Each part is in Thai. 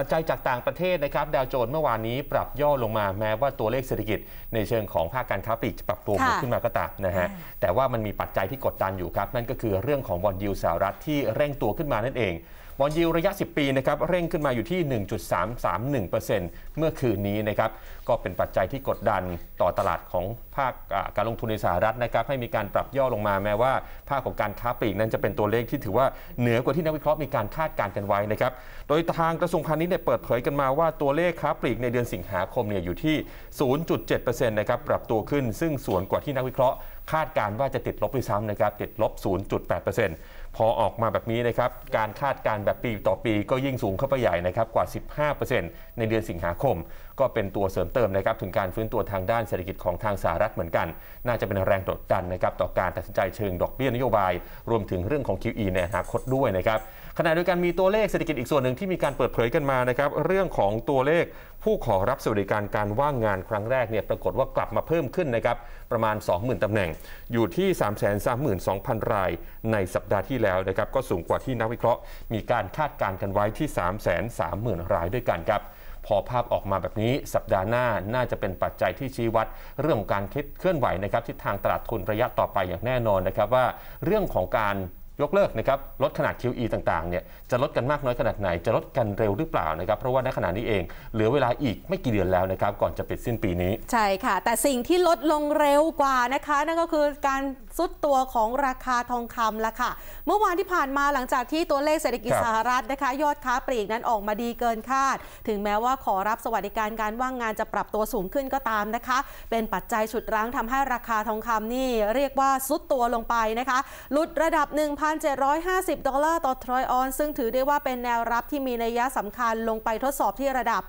ปัจจัยจากต่างประเทศนะครับดาวโจนส์เมื่อวานนี้ปรับย่อลงมาแม้ว่าตัวเลขเศรษฐกิจ ในเชิงของภาคการค้าปลีกจะปรับตัวขึ้นมาก็ตามนะฮะ แต่ว่ามันมีปัจจัยที่กดดันอยู่ครับนั่นก็คือเรื่องของบอลยูสหรัฐที่เร่งตัวขึ้นมานั่นเองบอลยิวระยะ 10 ปีนะครับเร่งขึ้นมาอยู่ที่ 1.331%เมื่อคืนนี้นะครับก็เป็นปัจจัยที่กดดันต่อตลาดของภาคการลงทุนในสหรัฐนะครับให้มีการปรับย่อลงมาแม้ว่าภาคของการค้าปลีก นั้นจะเป็นตัวเลขที่ถือว่าเหนือกว่าที่นักวิเคราะห์มีการคาดการณ์กันไว้นะครับโดยทางกระทรวงพาณิชย์เปิดเผยกันมาว่าตัวเลขค้าปลีกในเดือนสิงหาคมเนี่ยอยู่ที่ 0.7%นะครับปรับตัวขึ้นซึ่งสวนกว่าที่นักวิเคราะห์คาดการว่าจะติดลบด้วยซ้ำนะครับติดลบ 0.8%พอออกมาแบบนี้นะครับการคาดการแบบปีต่อปีก็ยิ่งสูงเข้าไปใหญ่นะครับกว่า 15%ในเดือนสิงหาคม ก็เป็นตัวเสริมเติมนะครับถึงการฟื้นตัวทางด้านเศรษฐกิจของทางสหรัฐเหมือนกัน น่าจะเป็นแรงกดดันนะครับ ต่อการตัดสินใจเชิง ดอกเบี้ยนโยบาย รวมถึงเรื่องของ QE ในอนาคตด้วยนะครับขณะเดียวกันมีตัวเลขเศรษฐกิจอีกส่วนหนึ่งที่มีการเปิดเผยกันมานะครับ เรื่องของตัวเลขผู้ขอรับสวัสดิการการว่างงานครั้งแรกเนี่ยปรากฏว่ากลับมาเพิ่มขึ้นนะครับประมาณ 20,000ตำแหน่ง อยู่ที่ 332,000 รายในสัปดาห์ที่แล้วนะครับ ก็สูงกว่าที่นักวิเคราะห์ มีการคาดการณ์กันไว้ที่ 330,000 รายด้วยกันครับพอภาพออกมาแบบนี้สัปดาห์หน้าน่าจะเป็นปัจจัยที่ชี้วัด เรื่องของการเคลื่อนไหวนะครับทิศทางตลาดทุนระยะต่อไปอย่างแน่นอนนะครับว่าเรื่องของการยกเลิกนะครับลดขนาด QE ต่างๆ เนี่ยจะลดกันมากน้อยขนาดไหนจะลดกันเร็วหรือเปล่านะครับ เพราะว่าในขณะนี้เอง เหลือเวลาอีกไม่กี่เดือนแล้วนะครับก่อนจะปิดสิ้นปีนี้ ใช่ค่ะ แต่สิ่งที่ลดลงเร็วกว่านะคะ นั่นก็คือการซุดตัวของราคาทองคำละค่ะ เมื่อวานที่ผ่านมาหลังจากที่ตัวเลขเศรษฐกิจสหรัฐนะคะ ยอดค้าปลีกนั้นออกมาดีเกินคาด ถึงแม้ว่าขอรับสวัสดิการการว่างงานจะปรับตัวสูงขึ้นก็ตามนะคะ เป็นปัจจัยฉุดรั้งทำให้ราคาทองคำนี่เรียกว่าซุดตัวลงไปนะคะหลุดระดับ1นึ่1,750 ดอลลาร์ต่อทรอยออนซึ่งถือได้ว่าเป็นแนวรับที่มีนัยยะสำคัญลงไปทดสอบที่ระดับ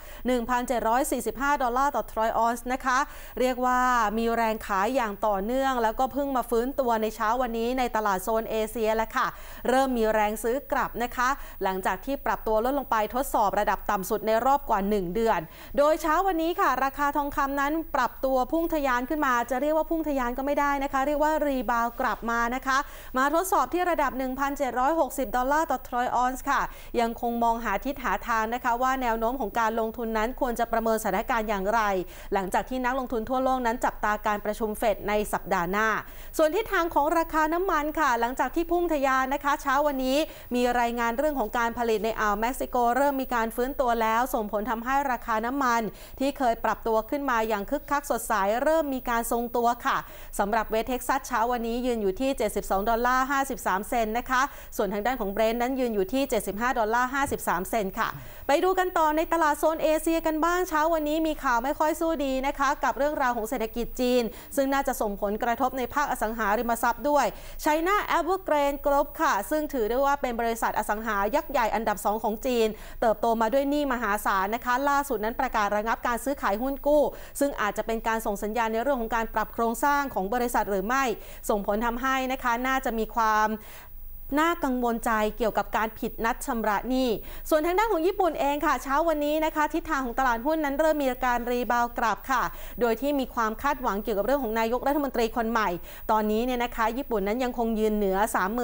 1,745 ดอลลาร์ต่อทรอยออน์นะคะ เรียกว่ามีแรงขายอย่างต่อเนื่องแล้วก็เพิ่งมาฟื้นตัวในเช้าวันนี้ในตลาดโซนเอเชียแล้วค่ะ เริ่มมีแรงซื้อกลับนะคะ หลังจากที่ปรับตัวลดลงไปทดสอบระดับต่ำสุดในรอบกว่า 1 เดือน โดยเช้าวันนี้ค่ะ ราคาทองคำนั้นปรับตัวพุ่งทะยานขึ้นมาจะเรียกว่าพุ่งทะยานก็ไม่ได้นะคะเรียกว่ารีบาวกลับมานะคะมาทดสอบที่ระดับ1,760 ดอลลาร์ต่อทรอยออนซ์ค่ะ ยังคงมองหาทิศหาทางนะคะ ว่าแนวโน้มของการลงทุนนั้นควรจะประเมินสถานการณ์อย่างไร หลังจากที่นักลงทุนทั่วโลก นั้นจับตาการประชุมเฟดในสัปดาห์หน้า ส่วนทิศทางของราคาน้ำมันค่ะ หลังจากที่พุ่งทะยานนะคะ เช้าวันนี้มีรายงานเรื่องของการผลิตในอ่าวเม็กซิโกเริ่มมีการฟื้นตัวแล้ว ส่งผลทำให้ราคาน้ำมัน ที่เคยปรับตัวขึ้นมาอย่างคึกคักสดใสเริ่มมีการทรงตัวค่ะสำหรับเวทเท็กซัสเช้าวันนี้ยืนอยู่ที่ 72 ดอลลาร์ 53เซนนะคะ ส่วนทางด้านของเบรนท์นั้นยืนอยู่ที่ 75 ดอลลาร์ 53 เซนต์ค่ะ ไปดูกันต่อในตลาดโซนเอเชียกันบ้างเช้าวันนี้มีข่าวไม่ค่อยสู้ดีนะคะกับเรื่องราวของเศรษฐกิจจีน ซึ่งน่าจะส่งผลกระทบในภาคอสังหาริมทรัพย์ด้วยไชน่าแอปเปิล์เกรนกรุ๊ปค่ะ ซึ่งถือได้ว่าเป็นบริษัทอสังหายักษ์ใหญ่อันดับ 2 ของจีน เติบโตมาด้วยหนี้มหาศาลนะคะล่าสุดนั้นประกาศระงับการซื้อขายหุ้นกู้ ซึ่งอาจจะเป็นการส่งสัญญาณในเรื่องของการปรับโครงสร้างของบริษัทหรือไม่ ส่งผลทำให้นะคะน่าจะมีความน่ากังวลใจเกี่ยวกับการผิดนัดชำระหนี้ ส่วนทางด้านของญี่ปุ่นเองค่ะ เช้าวันนี้นะคะทิศทางของตลาดหุ้นนั้น เริ่มมีการรีบาวกลับค่ะ โดยที่มีความคาดหวังเกี่ยวกับเรื่องของนายกรัฐมนตรีคนใหม่ ตอนนี้เนี่ยนะคะญี่ปุ่นนั้นยังคงยืนเหนือ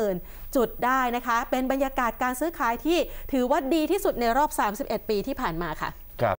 30,000จุดได้นะคะ เป็นบรรยากาศการซื้อขายที่ถือว่าดีที่สุดในรอบ 31 ปีที่ผ่านมาค่ะ